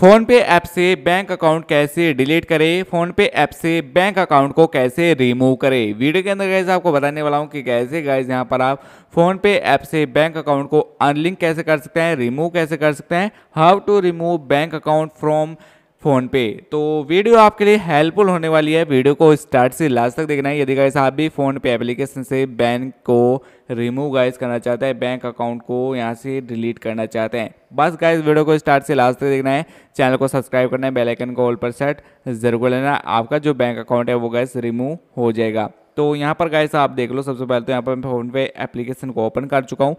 phone PhonePe app से bank account कैसे delete करें फोन पे ऐप से बैंक अकाउंट को कैसे रिमूव करें वीडियो के अंदर गैस आपको बताने वाला हूं कि कैसे गैस यहां पर आप फोन पे ऐप से बैंक अकाउंट को अनलिंक कैसे कर सकते हैं रिमूव कैसे कर सकते हैं how to remove bank account from phone पे तो वीडियो आपके लिए हेल्पफुल होने वाली है वीडियो को स्टार्ट से लास्ट तक देखना है यदि गाइस आप भी फ़ोन पे एप्लीकेशन से बैंक को रिमूव गाइस करना चाहते हैं बैंक अकाउंट को यहाँ से डिलीट करना चाहते हैं बस गाइस वीडियो को स्टार्ट से लास्ट तक देखना है चैनल को सब्सक्राइब करना है बेलाइकन को ऑल पर सेट जरूर लेना आपका जो बैंक अकाउंट है वो गैस रिमूव हो जाएगा तो यहाँ पर गाय आप देख लो सबसे पहले तो यहाँ पर मैं फोन पे एप्लीकेशन को ओपन कर चुका हूँ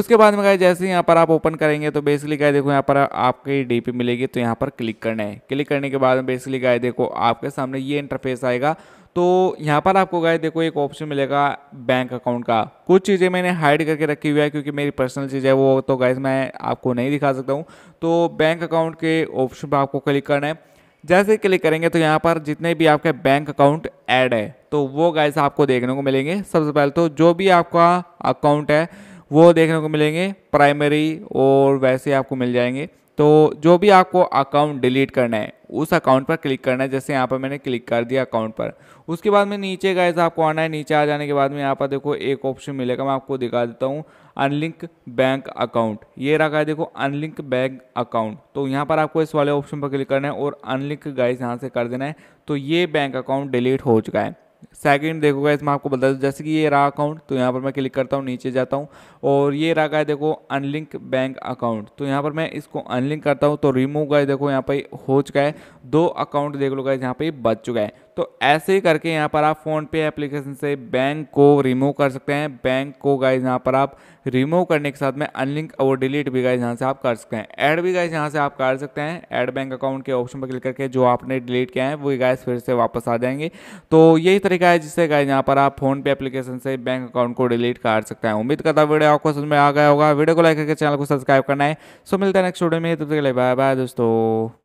उसके बाद में गाय जैसे यहाँ पर आप ओपन करेंगे तो बेसिकली गाय देखो यहाँ पर आपकी डीपी मिलेगी तो यहाँ पर क्लिक करना है क्लिक करने के बाद में बेसिकली गाय देखो आपके सामने ये इंटरफेस आएगा तो यहाँ पर आपको गाय देखो एक ऑप्शन मिलेगा बैंक अकाउंट का कुछ चीज़ें मैंने हाइड करके रखी हुई है क्योंकि मेरी पर्सनल चीज़ है वो तो गाय मैं आपको नहीं दिखा सकता हूँ तो बैंक अकाउंट के ऑप्शन पर आपको क्लिक करना है जैसे क्लिक करेंगे तो यहाँ पर जितने भी आपके बैंक अकाउंट ऐड है तो वो गाइस आपको देखने को मिलेंगे सबसे पहले तो जो भी आपका अकाउंट है वो देखने को मिलेंगे प्राइमरी और वैसे आपको मिल जाएंगे तो जो भी आपको अकाउंट डिलीट करना है उस अकाउंट पर क्लिक करना है जैसे यहाँ पर मैंने क्लिक कर दिया अकाउंट पर उसके बाद में नीचे गए आपको आना है नीचे आ जाने के बाद में यहाँ पर देखो एक ऑप्शन मिलेगा मैं आपको दिखा देता हूँ अनलिंक बैंक अकाउंट ये रखा है देखो अनलिंक बैंक अकाउंट तो यहाँ पर आपको इस वाले ऑप्शन पर क्लिक करना है और अनलिंक गाइस यहाँ से कर देना है तो ये बैंक अकाउंट डिलीट हो चुका है सेकंड देखो गाइस मैं आपको बता दूँ जैसे कि ये रहा अकाउंट तो यहाँ पर मैं क्लिक करता हूँ नीचे जाता हूँ और ये रहा गाइस देखो अनलिंक बैंक अकाउंट तो यहाँ पर मैं इसको अनलिंक करता हूँ तो रिमूव गाइस देखो यहाँ पर हो चुका है दो अकाउंट देख लो गाइस यहाँ पर बच चुका है तो ऐसे ही करके यहाँ पर आप फ़ोन पे एप्लीकेशन से बैंक को रिमूव कर सकते हैं बैंक को गाइज यहाँ पर आप रिमूव करने के साथ में अनलिंक और डिलीट भी गाइज यहाँ से आप कर सकते हैं ऐड भी गाइज यहाँ से आप कर सकते हैं ऐड बैंक अकाउंट के ऑप्शन पर क्लिक करके जो आपने डिलीट किया है वो गाइज फिर से वापस आ जाएंगे तो यही तरीका है जिससे गाइज यहाँ पर आप फोन पे एप्लीकेशन से बैंक अकाउंट को डिलीट कर सकते हैं उम्मीद करता वीडियो आपको समझ में आ गया होगा वीडियो को लाइक करके चैनल को सब्सक्राइब करना है सो मिलता है नेक्स्ट वीडियो में तब तक बाय बाय दोस्तों